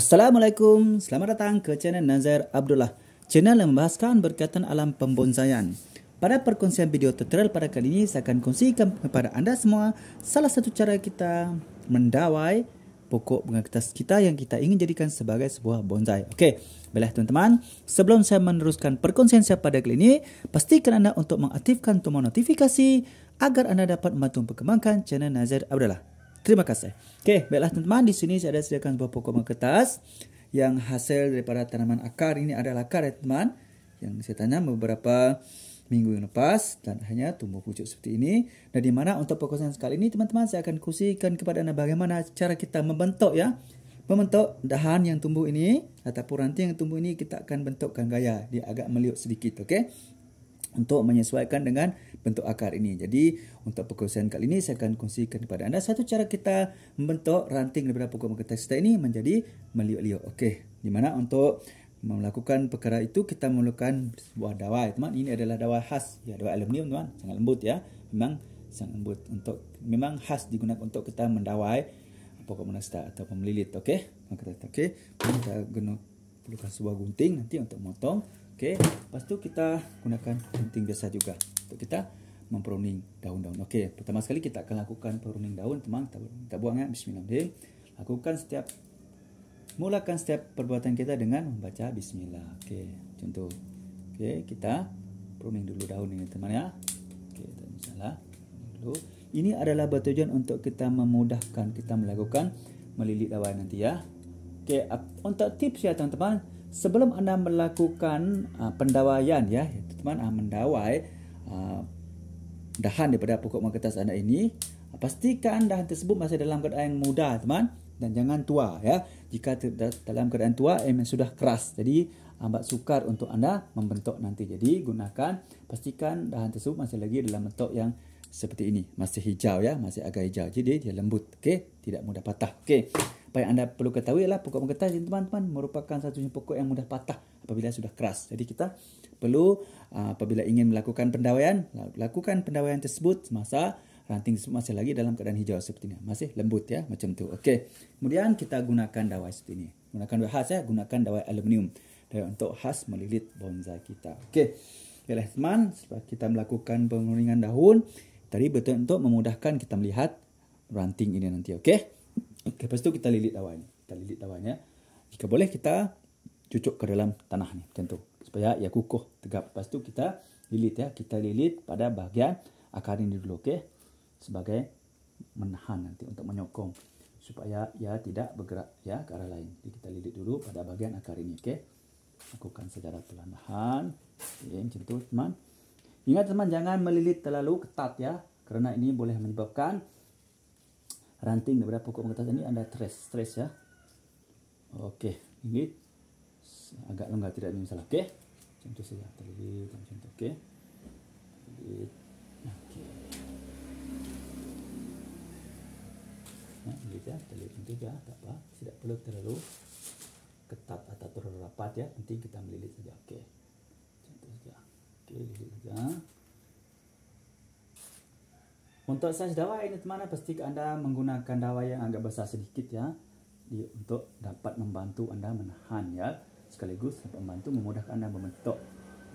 Assalamualaikum, selamat datang ke channel Nazir Abdullah Channel yang membahaskan berkaitan alam pembonsaian Pada perkongsian video tutorial pada kali ini Saya akan kongsikan kepada anda semua Salah satu cara kita mendawai pokok bunga kertas kita Yang kita ingin jadikan sebagai sebuah bonsai Oke, okay. baiklah teman-teman Sebelum saya meneruskan perkongsian saya pada kali ini Pastikan anda untuk mengaktifkan tombol notifikasi Agar anda dapat membantu perkembangan channel Nazir Abdullah Terima kasih. Okay, baiklah teman-teman, di sini saya ada sediakan beberapa pokok kertas yang hasil daripada tanaman akar ini adalah akar ya teman yang saya tanya beberapa minggu yang lepas dan hanya tumbuh pucuk seperti ini. Nah, di mana untuk pokoknya sekali ini teman-teman saya akan kusikan kepada anda bagaimana cara kita membentuk ya membentuk dahan yang tumbuh ini ataupun ranting yang tumbuh ini kita akan bentukkan gaya dia agak meliuk sedikit okay? untuk menyesuaikan dengan bentuk akar ini. Jadi untuk perkongsian kali ini saya akan kongsikan kepada anda satu cara kita membentuk ranting daripada pokok makatasita ini menjadi meliuk-liuk. Okey, di mana untuk melakukan perkara itu kita memerlukan sebuah dawai, teman. Ini adalah dawai khas, ya, dawai aluminium, teman. Sangat lembut ya. Memang sangat lembut untuk memang khas digunakan untuk kita mendawai pokok makatasita atau pemelilit. okey. Makatasita, okey. Kita guna perlukan sebuah gunting nanti untuk memotong Okey, lepas tu kita gunakan gunting biasa juga untuk kita memperuning daun-daun. Okey, pertama sekali kita akan lakukan peruning daun, teman. Tak kita buang ya, eh. bismillahirrahmanirrahim. Lakukan setiap mulakan setiap perbuatan kita dengan membaca bismillah. Okey, contoh. Okey, kita peruning dulu daun ini, teman ya. Okey, tak masalah. Dulu. Ini adalah bertujuan untuk kita memudahkan kita melakukan melilit daun nanti ya. Okey, untuk tips ya, teman-teman. Sebelum anda melakukan uh, pendawaian ya, teman, uh, mendawai Ah, dahan daripada pokok mangga kertas anda ini pastikan dahan tersebut masih dalam keadaan yang muda teman dan jangan tua ya jika dalam keadaan tua eh, memang sudah keras jadi amat sukar untuk anda membentuk nanti jadi gunakan pastikan dahan tersebut masih lagi dalam bentuk yang seperti ini masih hijau ya masih agak hijau jadi dia lembut okey tidak mudah patah okey apa yang anda perlu ketahui ialah pokok mengkertas ini teman-teman merupakan satu jenis pokok yang mudah patah apabila sudah keras. Jadi kita perlu ah, apabila ingin melakukan pendawaian, lakukan pendawaian tersebut semasa ranting tersebut masih lagi dalam keadaan hijau seperti ini. Masih lembut ya macam tu. Okey. Kemudian kita gunakan dawai seperti ini. Gunakan dawai khas ya, gunakan dawai aluminium. Dawai untuk khas melilit bonsai kita. Okey. Baiklah teman, setelah kita melakukan pengeringan daun, tadi betul untuk memudahkan kita melihat ranting ini nanti. Okey. Okay, lepas tu kita lilit tawanya. Kita lilit tawanya Jika boleh kita cucuk ke dalam tanah ni macam tu. Supaya ia kukuh tegap. Lepas tu kita lilit ya. Kita lilit pada bahagian akar ini dulu okey. Sebagai menahan nanti untuk menyokong supaya ia tidak bergerak ya ke arah lain. Jadi kita lilit dulu pada bahagian akar ini okey. Lakukan secara perlahan-lahan. Okay, macam tu teman. Ingat teman jangan melilit terlalu ketat ya. Kerana ini boleh menyebabkan ranting daripada pokok pengetas ini anda stress stress ya okey ini agak longgar tidak ada masalah okey contoh saja terlebih macam tu okey Ya, telit pun juga tak apa tidak perlu terlalu ketat atau terlalu rapat ya nanti kita melilit saja okey contoh saja okey lilit saja untuk saiz dawai ini teman-teman pasti anda menggunakan dawa yang agak besar sedikit ya untuk dapat membantu anda menahan ya sekaligus dapat membantu memudahkan anda membentuk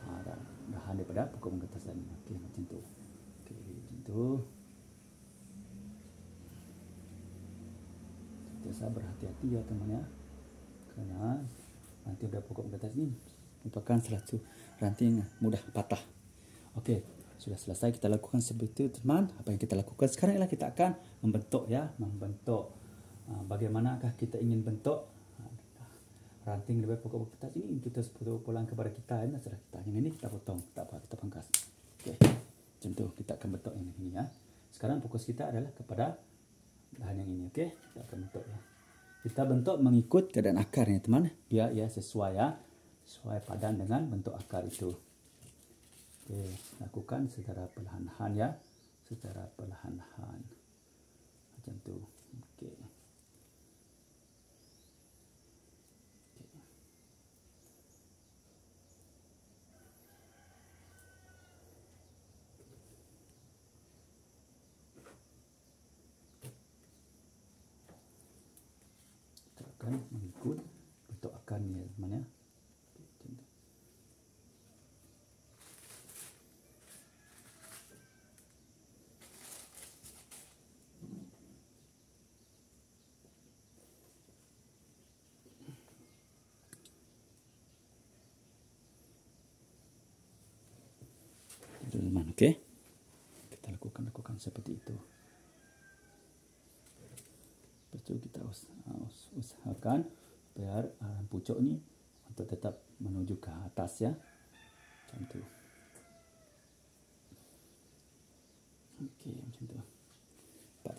ha, dan dahan daripada pokok menggetas dan okay, macam tu. Okey macam tu. Biasa berhati-hati ya teman ya. Kerana nanti ada pokok menggetas ini merupakan salah satu ranting mudah patah. Okey sudah selesai kita lakukan seperti itu teman apa yang kita lakukan sekarang ialah kita akan membentuk ya membentuk ah, bagaimanakah kita ingin bentuk ah, ranting lebih pokok pokok ini kita perlu pulang kepada kita ini sudah kita yang ini kita potong tak apa kita pangkas oke contoh kita akan bentuk yang ini ya sekarang fokus kita adalah kepada bahan yang ini Okey, kita akan bentuk ya kita bentuk mengikut keadaan akarnya teman biar ya sesuai ya sesuai padan dengan bentuk akar itu okay, eh, lakukan secara perlahan-lahan ya secara perlahan-lahan macam tu okey mengikut bentuk akarnya mana ya teman teman oke kita lakukan lakukan seperti itu itu kita us us usahakan biar ah, pucuk ini untuk tetap menuju ke atas ya macam itu oke okay, macam itu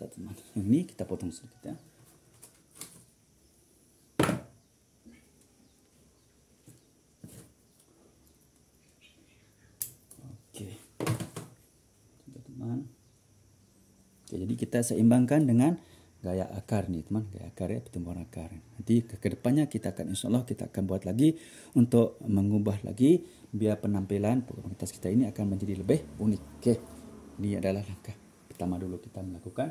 teman ini kita potong sedikit ya jadi kita seimbangkan dengan gaya akar nih teman, gaya akar ya pertumbuhan akar. Nanti ke kedepannya kita akan insya Allah kita akan buat lagi untuk mengubah lagi biar penampilan pokoknya kita ini akan menjadi lebih unik. Oke, ini adalah langkah pertama dulu kita melakukan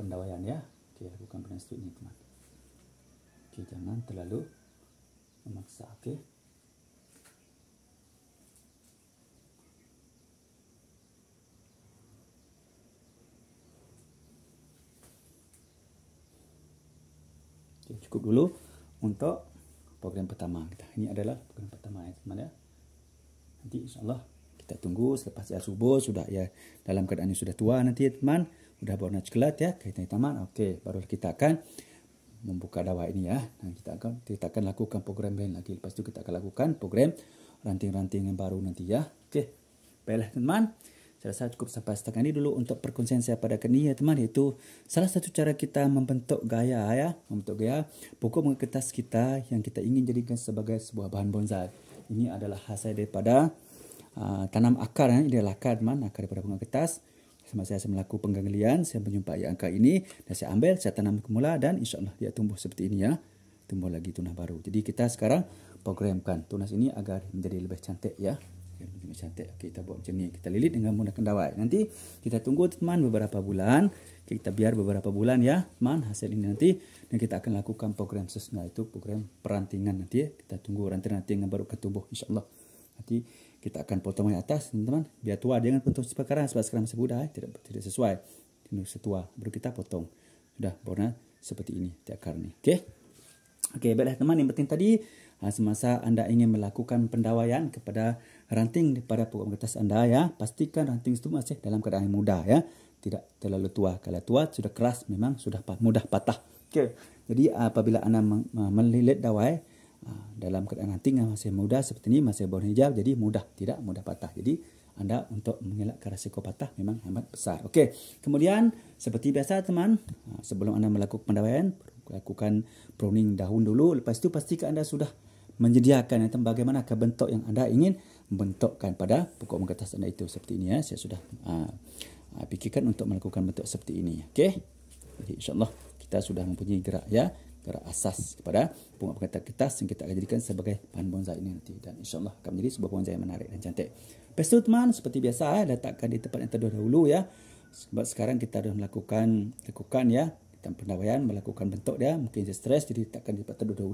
pendawaian ya. Oke, lakukan penestu ini teman. Oke, jangan terlalu memaksa. Oke. Okay, cukup dulu untuk program pertama kita. Ini adalah program pertama ya, eh, teman ya. Nanti insyaAllah kita tunggu selepas ya subuh sudah ya dalam keadaan yang sudah tua nanti ya teman. Sudah berwarna coklat ya, kaitan taman. Okey, baru kita akan membuka dawa ini ya. Dan kita akan kita akan lakukan program lain lagi. Lepas itu kita akan lakukan program ranting-ranting yang baru nanti ya. Okey, baiklah teman. -teman. Saya rasa cukup sampai setakat ini dulu untuk perkongsian saya pada kini ya teman itu salah satu cara kita membentuk gaya ya membentuk gaya pokok bunga mengkertas kita yang kita ingin jadikan sebagai sebuah bahan bonsai. Ini adalah hasil daripada uh, tanam akar ya. ini adalah akar teman akar daripada bunga kertas. Sama saya saya melakukan penggalian saya menjumpai angka ini dan saya ambil saya tanam kemula dan insyaallah dia tumbuh seperti ini ya tumbuh lagi tunas baru. Jadi kita sekarang programkan tunas ini agar menjadi lebih cantik ya lebih cantik. Okey, kita buat macam ni. Kita lilit dengan menggunakan dawai. Nanti kita tunggu teman beberapa bulan. Okay, kita biar beberapa bulan ya, teman hasil ini nanti dan kita akan lakukan program seterusnya itu program perantingan nanti ya. Kita tunggu ranting nanti yang baru ketubuh insyaallah. Nanti kita akan potong yang atas teman-teman. Biar tua dengan potong sebab sekarang sebab sekarang masih muda ya. tidak tidak sesuai. Ini setua baru kita potong. Sudah warna seperti ini, tiakar ni. Okey. Okey, baiklah teman yang penting tadi ha, semasa anda ingin melakukan pendawaian kepada ranting daripada pokok kertas anda ya pastikan ranting itu masih dalam keadaan yang muda ya tidak terlalu tua kalau tua sudah keras memang sudah mudah patah okay. jadi apabila anda melilit dawai ah, dalam keadaan ranting yang masih muda seperti ini masih berwarna hijau jadi mudah tidak mudah patah jadi anda untuk mengelakkan risiko patah memang amat besar. Okey. Kemudian seperti biasa teman, ah, sebelum anda melakukan pendawaian, lakukan pruning daun dulu. Lepas itu pastikan anda sudah menyediakan tentang bagaimana ke bentuk yang anda ingin bentukkan pada pokok mengkertas anda itu seperti ini ya. Saya sudah uh, fikirkan untuk melakukan bentuk seperti ini. Okey. Jadi Insyaallah kita sudah mempunyai gerak ya gerak asas kepada pokok mengkertas kertas yang kita akan jadikan sebagai bahan bonsai ini nanti dan Insyaallah akan menjadi sebuah bonsai yang menarik dan cantik. Pastu teman seperti biasa ya, letakkan di tempat yang terdahulu dahulu ya. Sebab sekarang kita sudah melakukan lakukan ya dan pendawaian melakukan bentuk dia mungkin saya stres jadi takkan di tempat terlebih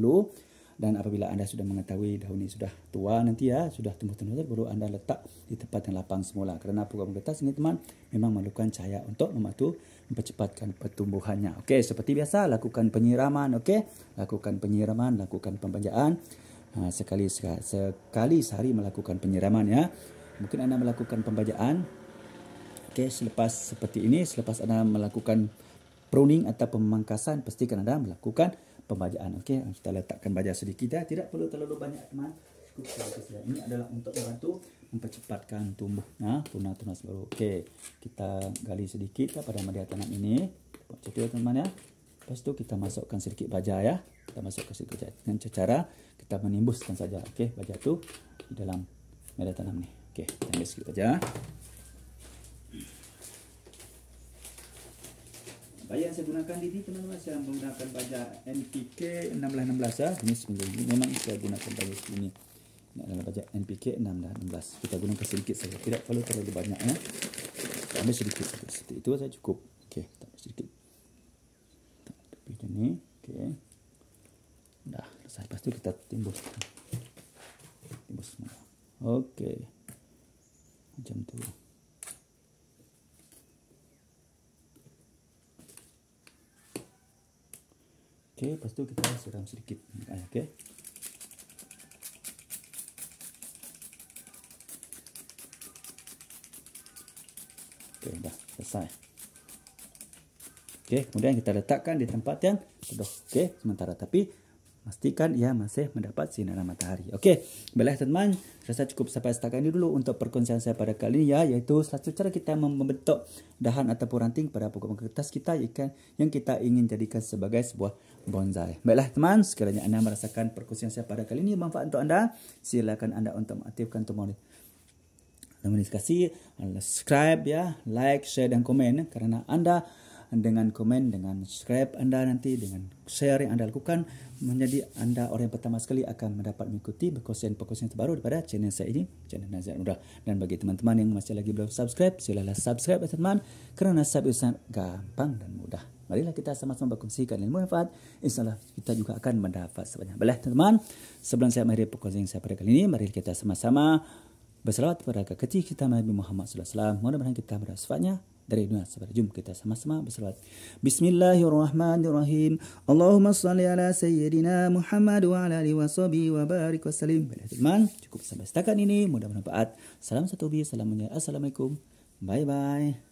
dan apabila anda sudah mengetahui daun ini sudah tua nanti ya sudah tumbuh-tumbuh baru anda letak di tempat yang lapang semula kerana program kertas ini teman memang memerlukan cahaya untuk membantu mempercepatkan pertumbuhannya okey seperti biasa lakukan penyiraman okey lakukan penyiraman lakukan pembajaan ha, sekali sekali sehari melakukan penyiraman ya mungkin anda melakukan pembajaan okey selepas seperti ini selepas anda melakukan pruning atau pemangkasan pastikan anda melakukan pembajaan okey kita letakkan bajak sedikit ya tidak perlu terlalu banyak teman cukup saja ini adalah untuk membantu mempercepatkan tumbuh ha ya, tunas-tunas baru okey kita gali sedikit ya, pada media tanam ini cukup ya teman ya lepas tu kita masukkan sedikit baja ya kita masukkan sedikit baja dengan cara kita menimbuskan saja okey baja tu dalam media tanam ni okey kita ambil sedikit saja Bayar yang saya gunakan di sini teman-teman saya menggunakan bajak NPK 1616 ya. Ini sebenarnya memang saya gunakan bajak ini. Ini adalah bajak NPK 1616. Kita gunakan sedikit saja. Tidak perlu terlalu banyak ya. Ah. Kita sedikit saja. Seperti itu saja cukup. Okey, kita sedikit. Tambah lebih dari ini. Okey. Dah, selesai. Lepas kita timbus. Timbus semua. Okey. Macam tu. Okey. Okey, lepas tu kita siram sedikit. Ah, okey. Okey, dah selesai. Okey, kemudian kita letakkan di tempat yang teduh. Okey, sementara tapi Pastikan ia masih mendapat sinaran matahari. Okey, baiklah teman-teman. Rasa cukup sampai setakat ini dulu untuk perkongsian saya pada kali ini ya. Iaitu satu cara kita membentuk dahan ataupun ranting pada pokok kertas kita ikan yang kita ingin jadikan sebagai sebuah bonsai. Baiklah teman, sekiranya anda merasakan perkongsian saya pada kali ini bermanfaat untuk anda, silakan anda untuk mengaktifkan tombol notifikasi, subscribe ya, like, share dan komen kerana anda dengan komen, dengan subscribe anda nanti, dengan share yang anda lakukan, menjadi anda orang yang pertama sekali akan mendapat mengikuti perkongsian-perkongsian terbaru daripada channel saya ini, channel Nazir Mudah. Dan bagi teman-teman yang masih lagi belum subscribe, silalah subscribe ya, teman-teman, kerana subscribe itu sangat gampang dan mudah. Marilah kita sama-sama berkongsikan ilmu manfaat. InsyaAllah kita juga akan mendapat sebanyak belah teman-teman. Sebelum saya mengakhiri yang saya pada kali ini, mari kita sama-sama bersalawat kepada ketika kita Nabi Muhammad SAW. Mudah-mudahan kita berdoa sifatnya dari dunia sebenarnya. Jom kita sama-sama bersalawat. Bismillahirrahmanirrahim. Allahumma salli ala sayyidina Muhammad wa ala alihi wa wa barik wa Teman, cukup sampai setakat ini. Mudah-mudahan bermanfaat. Salam satu bi. Assalamualaikum. Bye-bye.